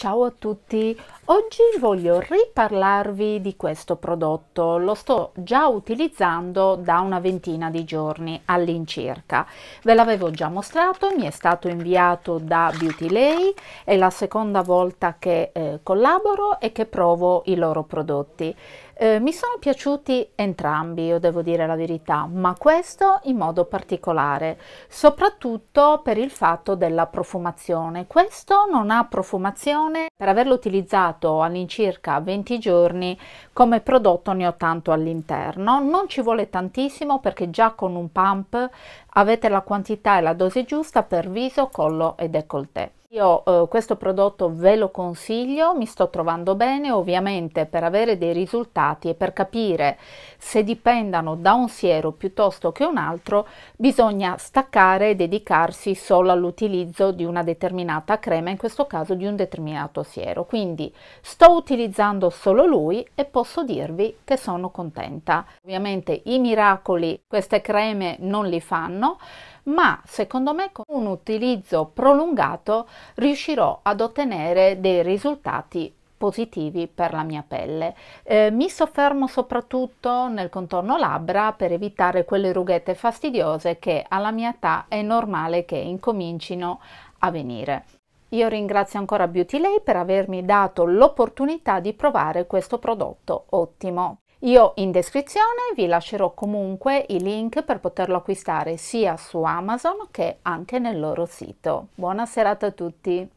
Ciao a tutti, oggi voglio riparlarvi di questo prodotto, lo sto già utilizzando da una ventina di giorni all'incirca, ve l'avevo già mostrato, mi è stato inviato da Beautylay, è la seconda volta che eh, collaboro e che provo i loro prodotti. Eh, mi sono piaciuti entrambi, io devo dire la verità, ma questo in modo particolare, soprattutto per il fatto della profumazione. Questo non ha profumazione, per averlo utilizzato all'incirca 20 giorni come prodotto ne ho tanto all'interno, non ci vuole tantissimo perché già con un pump avete la quantità e la dose giusta per viso, collo e décolleté. Ecco io eh, questo prodotto ve lo consiglio, mi sto trovando bene, ovviamente per avere dei risultati e per capire se dipendano da un siero piuttosto che un altro bisogna staccare e dedicarsi solo all'utilizzo di una determinata crema, in questo caso di un determinato siero. Quindi sto utilizzando solo lui e posso dirvi che sono contenta. Ovviamente i miracoli queste creme non li fanno, ma secondo me con un utilizzo prolungato riuscirò ad ottenere dei risultati positivi per la mia pelle. Eh, mi soffermo soprattutto nel contorno labbra per evitare quelle rughette fastidiose che alla mia età è normale che incomincino a venire. Io ringrazio ancora Beauty Lay per avermi dato l'opportunità di provare questo prodotto ottimo. Io in descrizione vi lascerò comunque i link per poterlo acquistare sia su Amazon che anche nel loro sito. Buona serata a tutti!